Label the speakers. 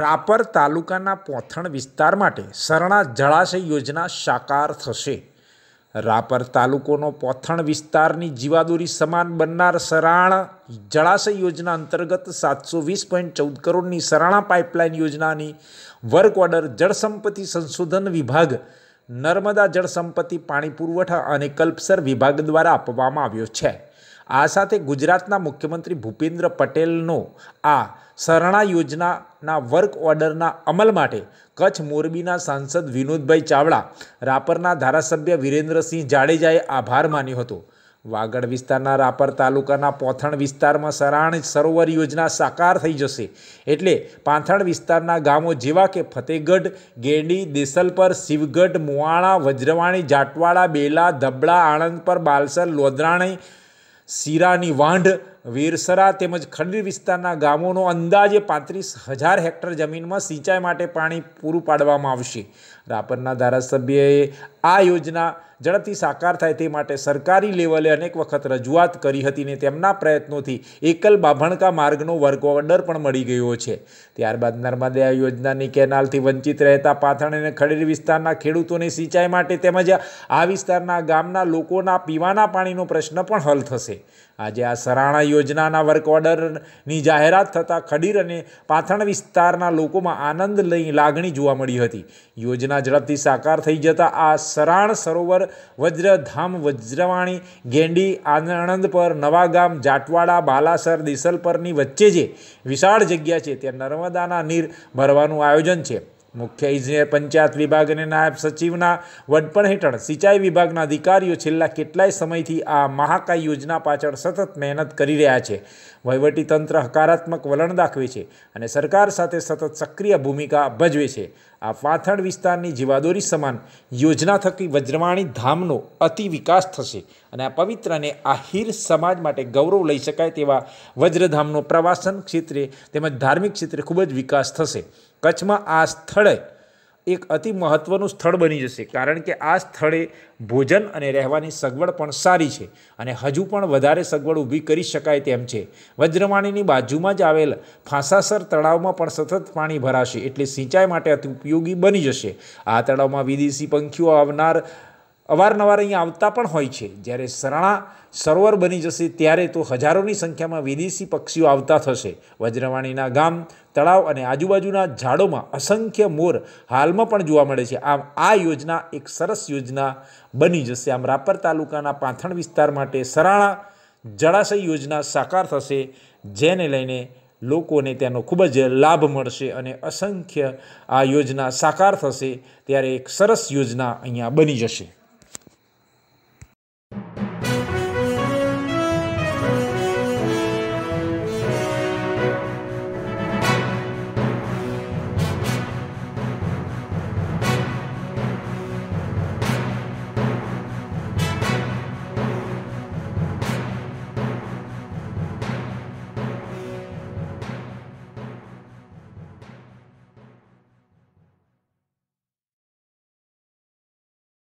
Speaker 1: રાપર તાલુકાના પોથણ વિસ્તાર માટે સરણા જળાશય યોજના સાકાર થશે રાપર તાલુકોનો પોથણ વિસ્તારની જીવાદોરી સમાન બનનાર સરાણ જળાશય યોજના અંતર્ગત સાતસો વીસ પોઈન્ટ ચૌદ કરોડની સરાણા પાઇપલાઇન યોજનાની વર્ક ઓર્ડર જળસંપત્તિ સંશોધન વિભાગ નર્મદા જળસંપત્તિ પાણી પુરવઠા અને કલ્પસર વિભાગ દ્વારા આપવામાં આવ્યો છે આ સાથે ગુજરાતના મુખ્યમંત્રી ભૂપેન્દ્ર પટેલનો આ સરણા યોજનાના વર્ક ઓર્ડરના અમલ માટે કચ્છ મોરબીના સાંસદ વિનોદભાઈ ચાવડા રાપરના ધારાસભ્ય વિરેન્દ્રસિંહ જાડેજાએ આભાર માન્યો હતો વાગડ વિસ્તારના રાપર તાલુકાના પોથણ વિસ્તારમાં સરાણ સરોવર યોજના સાકાર થઈ જશે એટલે પાંથણ વિસ્તારના ગામો જેવા કે ફતેહગઢ ગેડી દેસલપર શિવગઢ મુવાણા વજ્રવાણી જાટવાડા બેલા ધબળા આણંદ પર બાલસર લોધરાણી શીરાની વાંઢ વીરસરા તેમજ ખંડી વિસ્તારના ગામોનો અંદાજે પાંત્રીસ હજાર હેક્ટર જમીનમાં સિંચાઈ માટે પાણી પૂરું પાડવામાં આવશે રાપરના ધારાસભ્યએ આ યોજના ઝડપથી સાકાર થાય તે માટે સરકારી લેવલે અનેક વખત રજૂઆત કરી હતી ને તેમના પ્રયત્નોથી એકલ બાભણકા માર્ગનો વર્ક ઓર્ડર પણ મળી ગયો છે ત્યારબાદ નર્મદે આ યોજનાની કેનાલથી વંચિત રહેતા પાથણ અને ખડીર વિસ્તારના ખેડૂતોને સિંચાઈ માટે તેમજ આ વિસ્તારના ગામના લોકોના પીવાના પાણીનો પ્રશ્ન પણ હલ થશે આજે આ સરાણા યોજનાના વર્ક ઓર્ડરની જાહેરાત થતાં ખડીર અને પાથણ વિસ્તારના લોકોમાં આનંદ લઈ લાગણી જોવા મળી હતી યોજના ઝડપથી સાકાર થઈ જતાં આ સરાણ સરોવર વજ્રધામ વજ્રવાણી ગેંડી આનંદપર નવાગામ જાટવાડા બાલાસર દેસલપરની વચ્ચે જે વિશાળ જગ્યા છે ત્યાં નર્મદાના નીર ભરવાનું આયોજન છે મુખ્ય ઇજનેર પંચાયત વિભાગ અને નાયબ સચિવના વડપણ હેઠળ સિંચાઈ વિભાગના અધિકારીઓ છેલ્લા કેટલાય સમયથી આ મહાકાય યોજના પાછળ સતત મહેનત કરી રહ્યા છે વહીવટીતંત્ર હકારાત્મક વલણ દાખવે છે અને સરકાર સાથે સતત સક્રિય ભૂમિકા ભજવે છે આ વાથણ વિસ્તારની જીવાદોરી સમાન યોજના થકી વજ્રવાણી ધામનો અતિ વિકાસ થશે અને આ પવિત્ર અને આહિર સમાજ માટે ગૌરવ લઈ શકાય તેવા વજ્રધામનો પ્રવાસન ક્ષેત્રે તેમજ ધાર્મિક ક્ષેત્રે ખૂબ જ વિકાસ થશે કચ્છમાં આ સ્થળે એક અતિ મહત્ત્વનું સ્થળ બની જશે કારણ કે આ સ્થળે ભોજન અને રહેવાની સગવડ પણ સારી છે અને હજુ પણ વધારે સગવડ ઊભી કરી શકાય તેમ છે વજ્રવાણીની બાજુમાં જ આવેલ ફાંસાસર તળાવમાં પણ સતત પાણી ભરાશે એટલે સિંચાઈ માટે અતિ ઉપયોગી બની જશે આ તળાવમાં વિદેશી પંખીઓ આવનાર અવારનવાર અહીંયા આવતા પણ હોય છે જ્યારે સરણા સરોવર બની જશે ત્યારે તો હજારોની સંખ્યામાં વિદેશી પક્ષીઓ આવતા થશે વજ્રવાણીના ગામ તળાવ અને આજુબાજુના ઝાડોમાં અસંખ્ય મોર હાલમાં પણ જોવા મળે છે આમ આ યોજના એક સરસ યોજના બની જશે આમ રાપર તાલુકાના પાથણ વિસ્તાર માટે સરાણા જળાશય યોજના સાકાર થશે જેને લઈને લોકોને તેનો ખૂબ જ લાભ મળશે અને અસંખ્ય આ યોજના સાકાર થશે ત્યારે એક સરસ યોજના અહીંયા બની જશે